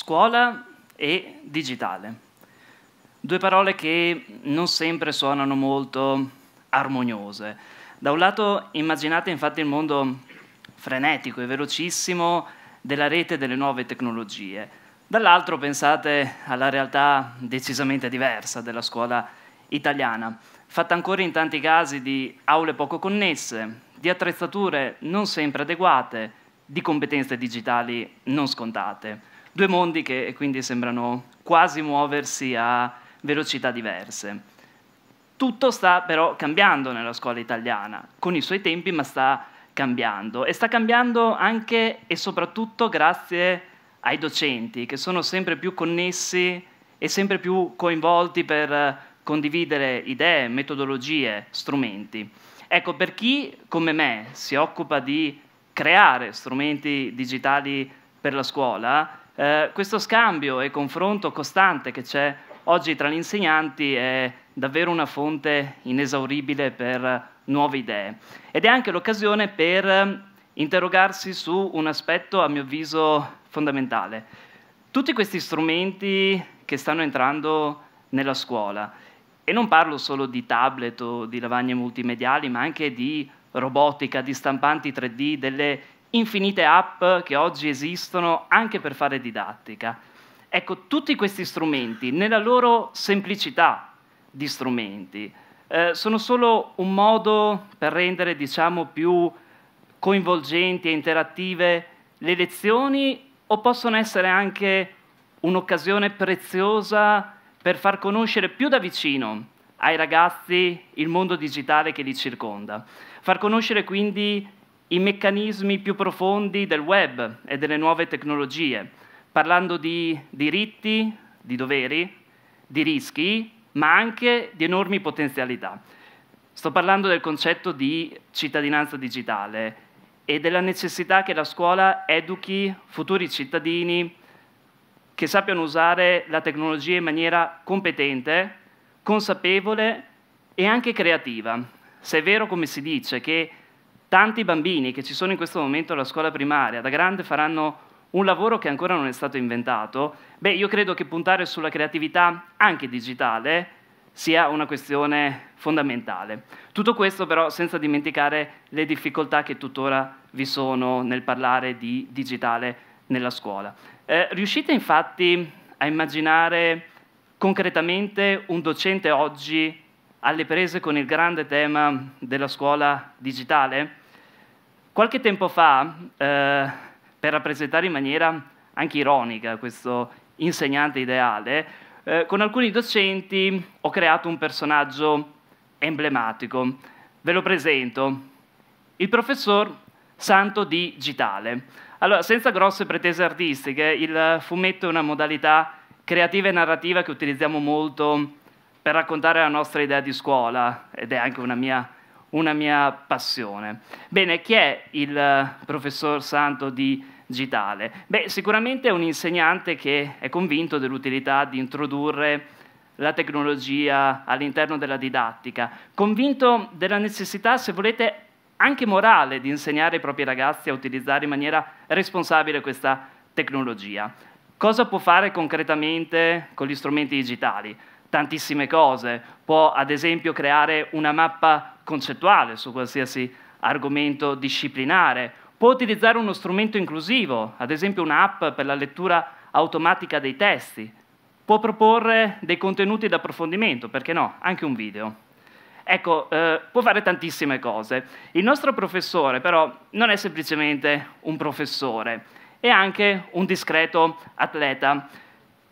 scuola e digitale. Due parole che non sempre suonano molto armoniose. Da un lato immaginate infatti il mondo frenetico e velocissimo della rete delle nuove tecnologie, dall'altro pensate alla realtà decisamente diversa della scuola italiana, fatta ancora in tanti casi di aule poco connesse, di attrezzature non sempre adeguate, di competenze digitali non scontate. Due mondi che quindi sembrano quasi muoversi a velocità diverse. Tutto sta però cambiando nella scuola italiana, con i suoi tempi, ma sta cambiando. E sta cambiando anche e soprattutto grazie ai docenti, che sono sempre più connessi e sempre più coinvolti per condividere idee, metodologie, strumenti. Ecco, per chi come me si occupa di creare strumenti digitali per la scuola, eh, questo scambio e confronto costante che c'è oggi tra gli insegnanti è davvero una fonte inesauribile per nuove idee ed è anche l'occasione per interrogarsi su un aspetto a mio avviso fondamentale. Tutti questi strumenti che stanno entrando nella scuola, e non parlo solo di tablet o di lavagne multimediali, ma anche di robotica, di stampanti 3D, delle infinite app che oggi esistono anche per fare didattica. Ecco, tutti questi strumenti, nella loro semplicità di strumenti, eh, sono solo un modo per rendere, diciamo, più coinvolgenti e interattive le lezioni o possono essere anche un'occasione preziosa per far conoscere più da vicino ai ragazzi il mondo digitale che li circonda. Far conoscere quindi i meccanismi più profondi del web e delle nuove tecnologie, parlando di diritti, di doveri, di rischi, ma anche di enormi potenzialità. Sto parlando del concetto di cittadinanza digitale e della necessità che la scuola educhi futuri cittadini che sappiano usare la tecnologia in maniera competente, consapevole e anche creativa. Se è vero, come si dice, che Tanti bambini che ci sono in questo momento alla scuola primaria, da grande faranno un lavoro che ancora non è stato inventato, beh, io credo che puntare sulla creatività anche digitale sia una questione fondamentale. Tutto questo però senza dimenticare le difficoltà che tuttora vi sono nel parlare di digitale nella scuola. Eh, riuscite infatti a immaginare concretamente un docente oggi alle prese con il grande tema della scuola digitale? Qualche tempo fa, eh, per rappresentare in maniera anche ironica questo insegnante ideale, eh, con alcuni docenti ho creato un personaggio emblematico. Ve lo presento. Il professor Santo di Gitale. Allora, senza grosse pretese artistiche, il fumetto è una modalità creativa e narrativa che utilizziamo molto per raccontare la nostra idea di scuola ed è anche una mia una mia passione. Bene, chi è il eh, professor Santo di digitale? Beh, sicuramente è un insegnante che è convinto dell'utilità di introdurre la tecnologia all'interno della didattica, convinto della necessità, se volete, anche morale di insegnare i propri ragazzi a utilizzare in maniera responsabile questa tecnologia. Cosa può fare concretamente con gli strumenti digitali? Tantissime cose. Può ad esempio creare una mappa concettuale su qualsiasi argomento disciplinare. Può utilizzare uno strumento inclusivo, ad esempio un'app per la lettura automatica dei testi. Può proporre dei contenuti d'approfondimento, perché no, anche un video. Ecco, eh, può fare tantissime cose. Il nostro professore però non è semplicemente un professore, è anche un discreto atleta.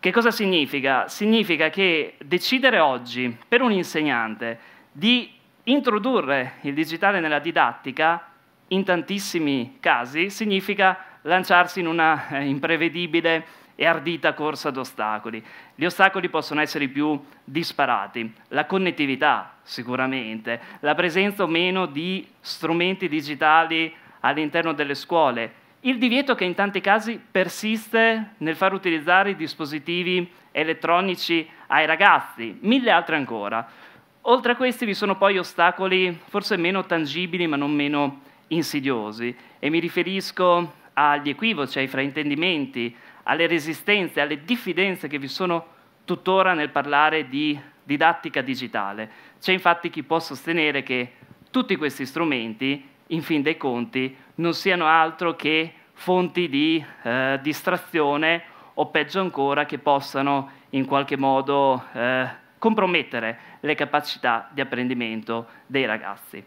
Che cosa significa? Significa che decidere oggi per un insegnante di introdurre il digitale nella didattica, in tantissimi casi, significa lanciarsi in una eh, imprevedibile e ardita corsa ad ostacoli. Gli ostacoli possono essere i più disparati, la connettività sicuramente, la presenza o meno di strumenti digitali all'interno delle scuole, il divieto che in tanti casi persiste nel far utilizzare i dispositivi elettronici ai ragazzi, mille altre ancora. Oltre a questi vi sono poi ostacoli forse meno tangibili ma non meno insidiosi e mi riferisco agli equivoci, ai fraintendimenti, alle resistenze, alle diffidenze che vi sono tuttora nel parlare di didattica digitale. C'è infatti chi può sostenere che tutti questi strumenti, in fin dei conti, non siano altro che fonti di eh, distrazione o peggio ancora che possano in qualche modo eh, compromettere le capacità di apprendimento dei ragazzi.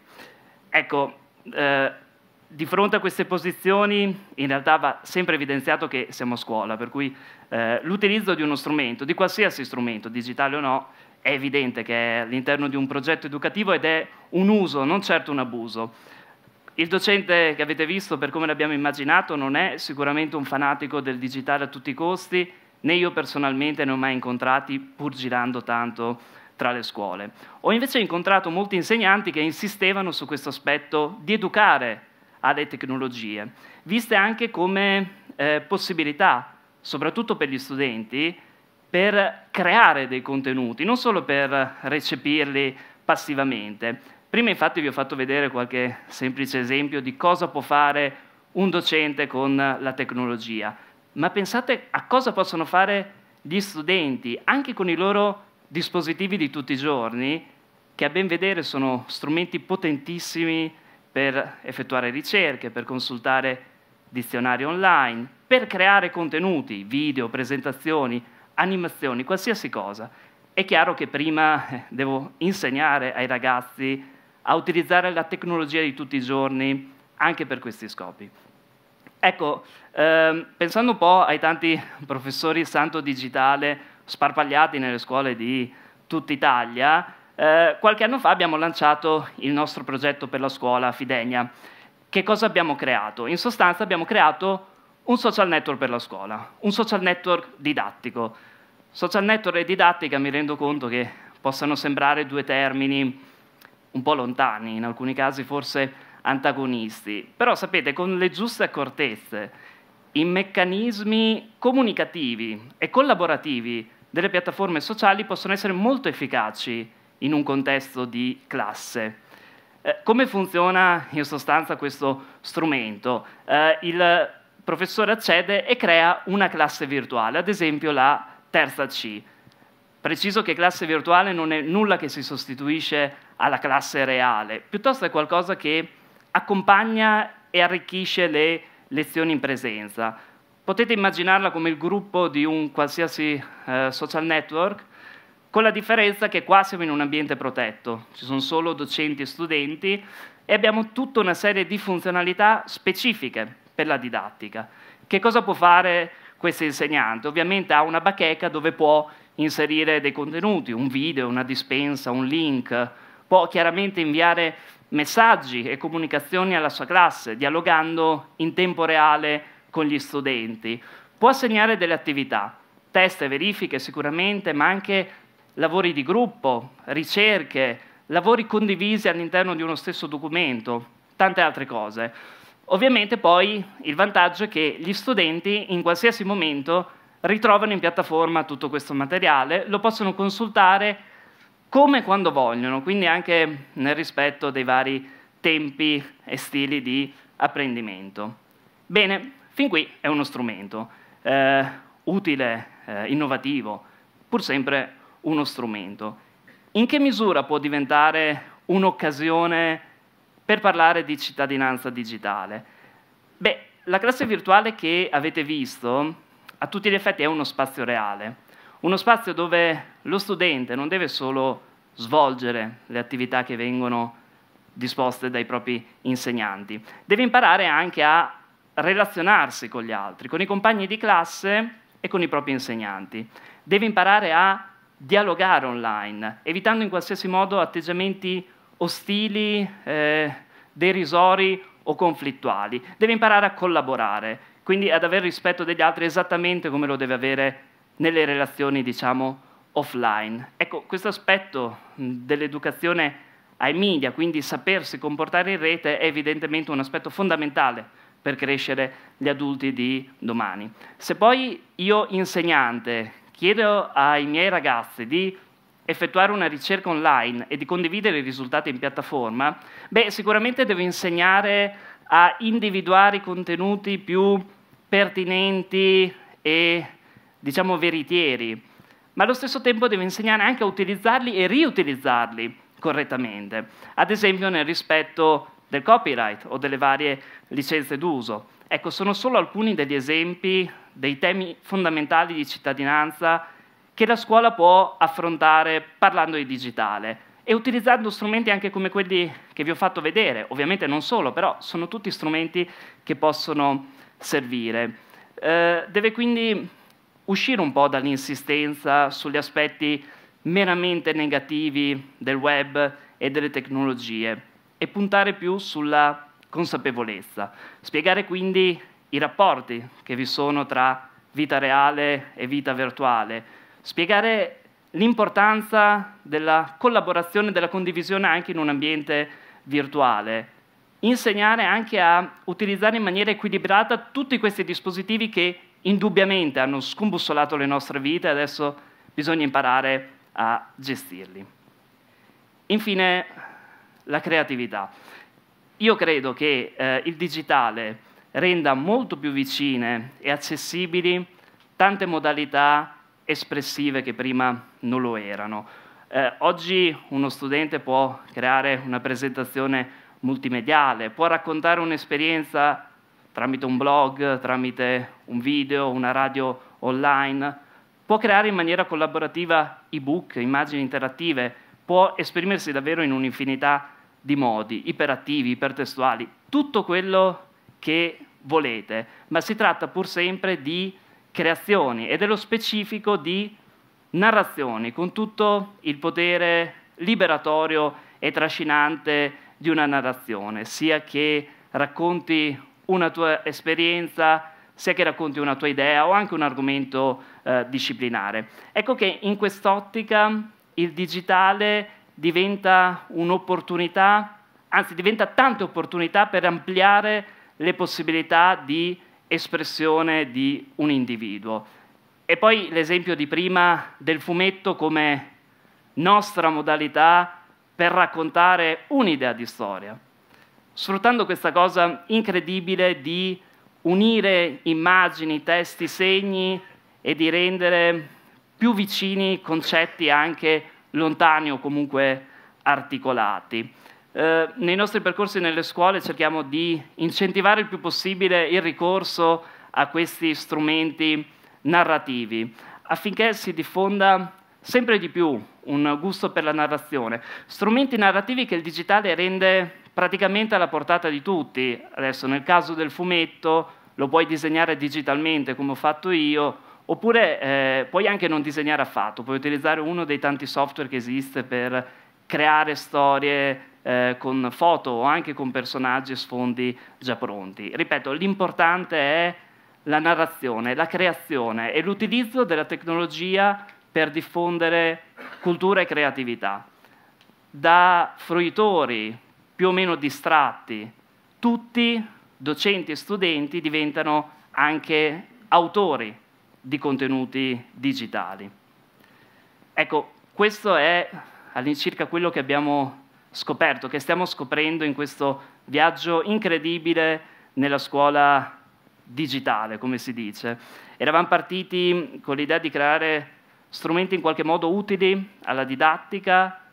Ecco, eh, di fronte a queste posizioni in realtà va sempre evidenziato che siamo a scuola, per cui eh, l'utilizzo di uno strumento, di qualsiasi strumento, digitale o no, è evidente che è all'interno di un progetto educativo ed è un uso, non certo un abuso. Il docente che avete visto, per come l'abbiamo immaginato, non è sicuramente un fanatico del digitale a tutti i costi, né io personalmente ne ho mai incontrati, pur girando tanto tra le scuole. Ho invece incontrato molti insegnanti che insistevano su questo aspetto di educare alle tecnologie, viste anche come eh, possibilità, soprattutto per gli studenti, per creare dei contenuti, non solo per recepirli passivamente. Prima infatti vi ho fatto vedere qualche semplice esempio di cosa può fare un docente con la tecnologia, ma pensate a cosa possono fare gli studenti anche con i loro dispositivi di tutti i giorni che a ben vedere sono strumenti potentissimi per effettuare ricerche, per consultare dizionari online, per creare contenuti, video, presentazioni, animazioni, qualsiasi cosa. È chiaro che prima eh, devo insegnare ai ragazzi a utilizzare la tecnologia di tutti i giorni anche per questi scopi. Ecco, ehm, pensando un po' ai tanti professori santo digitale sparpagliati nelle scuole di tutta Italia, eh, qualche anno fa abbiamo lanciato il nostro progetto per la scuola Fidegna. Che cosa abbiamo creato? In sostanza abbiamo creato un social network per la scuola, un social network didattico. Social network e didattica mi rendo conto che possano sembrare due termini un po' lontani, in alcuni casi forse antagonisti, però sapete, con le giuste accortezze, in meccanismi comunicativi e collaborativi delle piattaforme sociali possono essere molto efficaci in un contesto di classe. Eh, come funziona in sostanza questo strumento? Eh, il professore accede e crea una classe virtuale, ad esempio la terza C. Preciso che classe virtuale non è nulla che si sostituisce alla classe reale, piuttosto è qualcosa che accompagna e arricchisce le lezioni in presenza. Potete immaginarla come il gruppo di un qualsiasi eh, social network, con la differenza che qua siamo in un ambiente protetto, ci sono solo docenti e studenti e abbiamo tutta una serie di funzionalità specifiche per la didattica. Che cosa può fare questo insegnante? Ovviamente ha una bacheca dove può inserire dei contenuti, un video, una dispensa, un link, può chiaramente inviare messaggi e comunicazioni alla sua classe, dialogando in tempo reale con gli studenti, può assegnare delle attività, test e verifiche sicuramente, ma anche lavori di gruppo, ricerche, lavori condivisi all'interno di uno stesso documento, tante altre cose. Ovviamente poi il vantaggio è che gli studenti in qualsiasi momento ritrovano in piattaforma tutto questo materiale, lo possono consultare come e quando vogliono, quindi anche nel rispetto dei vari tempi e stili di apprendimento. Bene, Fin qui è uno strumento eh, utile, eh, innovativo, pur sempre uno strumento. In che misura può diventare un'occasione per parlare di cittadinanza digitale? Beh, la classe virtuale che avete visto a tutti gli effetti è uno spazio reale, uno spazio dove lo studente non deve solo svolgere le attività che vengono disposte dai propri insegnanti, deve imparare anche a relazionarsi con gli altri, con i compagni di classe e con i propri insegnanti. Deve imparare a dialogare online, evitando in qualsiasi modo atteggiamenti ostili, eh, derisori o conflittuali. Deve imparare a collaborare, quindi ad avere rispetto degli altri esattamente come lo deve avere nelle relazioni, diciamo, offline. Ecco, questo aspetto dell'educazione ai media, quindi sapersi comportare in rete, è evidentemente un aspetto fondamentale per crescere gli adulti di domani. Se poi io insegnante chiedo ai miei ragazzi di effettuare una ricerca online e di condividere i risultati in piattaforma, beh, sicuramente devo insegnare a individuare i contenuti più pertinenti e diciamo veritieri, ma allo stesso tempo devo insegnare anche a utilizzarli e riutilizzarli correttamente, ad esempio nel rispetto del copyright o delle varie licenze d'uso. Ecco, sono solo alcuni degli esempi dei temi fondamentali di cittadinanza che la scuola può affrontare parlando di digitale e utilizzando strumenti anche come quelli che vi ho fatto vedere, ovviamente non solo, però sono tutti strumenti che possono servire. Eh, deve quindi uscire un po' dall'insistenza sugli aspetti meramente negativi del web e delle tecnologie e puntare più sulla consapevolezza, spiegare quindi i rapporti che vi sono tra vita reale e vita virtuale, spiegare l'importanza della collaborazione, della condivisione anche in un ambiente virtuale, insegnare anche a utilizzare in maniera equilibrata tutti questi dispositivi che indubbiamente hanno scombussolato le nostre vite e adesso bisogna imparare a gestirli. Infine, la creatività. Io credo che eh, il digitale renda molto più vicine e accessibili tante modalità espressive che prima non lo erano. Eh, oggi uno studente può creare una presentazione multimediale, può raccontare un'esperienza tramite un blog, tramite un video, una radio online, può creare in maniera collaborativa ebook, immagini interattive, può esprimersi davvero in un'infinità di modi, iperattivi, ipertestuali, tutto quello che volete, ma si tratta pur sempre di creazioni e dello specifico di narrazioni, con tutto il potere liberatorio e trascinante di una narrazione, sia che racconti una tua esperienza, sia che racconti una tua idea o anche un argomento eh, disciplinare. Ecco che in quest'ottica il digitale diventa un'opportunità, anzi diventa tante opportunità per ampliare le possibilità di espressione di un individuo. E poi l'esempio di prima del fumetto come nostra modalità per raccontare un'idea di storia, sfruttando questa cosa incredibile di unire immagini, testi, segni e di rendere più vicini concetti anche lontani o comunque articolati. Eh, nei nostri percorsi nelle scuole cerchiamo di incentivare il più possibile il ricorso a questi strumenti narrativi affinché si diffonda sempre di più un gusto per la narrazione, strumenti narrativi che il digitale rende praticamente alla portata di tutti. Adesso nel caso del fumetto lo puoi disegnare digitalmente come ho fatto io, Oppure eh, puoi anche non disegnare affatto, puoi utilizzare uno dei tanti software che esiste per creare storie eh, con foto o anche con personaggi e sfondi già pronti. Ripeto, l'importante è la narrazione, la creazione e l'utilizzo della tecnologia per diffondere cultura e creatività. Da fruitori più o meno distratti, tutti, docenti e studenti, diventano anche autori di contenuti digitali. Ecco, questo è all'incirca quello che abbiamo scoperto, che stiamo scoprendo in questo viaggio incredibile nella scuola digitale, come si dice. Eravamo partiti con l'idea di creare strumenti in qualche modo utili alla didattica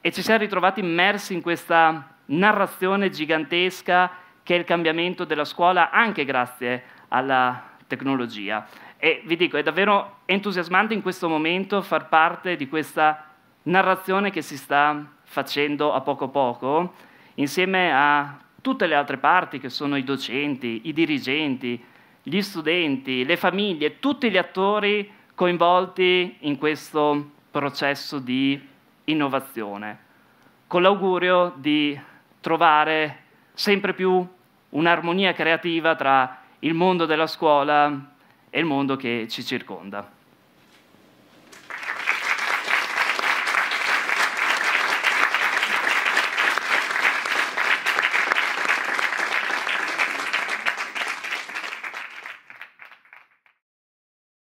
e ci siamo ritrovati immersi in questa narrazione gigantesca che è il cambiamento della scuola anche grazie alla tecnologia. E vi dico, è davvero entusiasmante in questo momento far parte di questa narrazione che si sta facendo a poco a poco, insieme a tutte le altre parti che sono i docenti, i dirigenti, gli studenti, le famiglie, tutti gli attori coinvolti in questo processo di innovazione, con l'augurio di trovare sempre più un'armonia creativa tra il mondo della scuola e il mondo che ci circonda.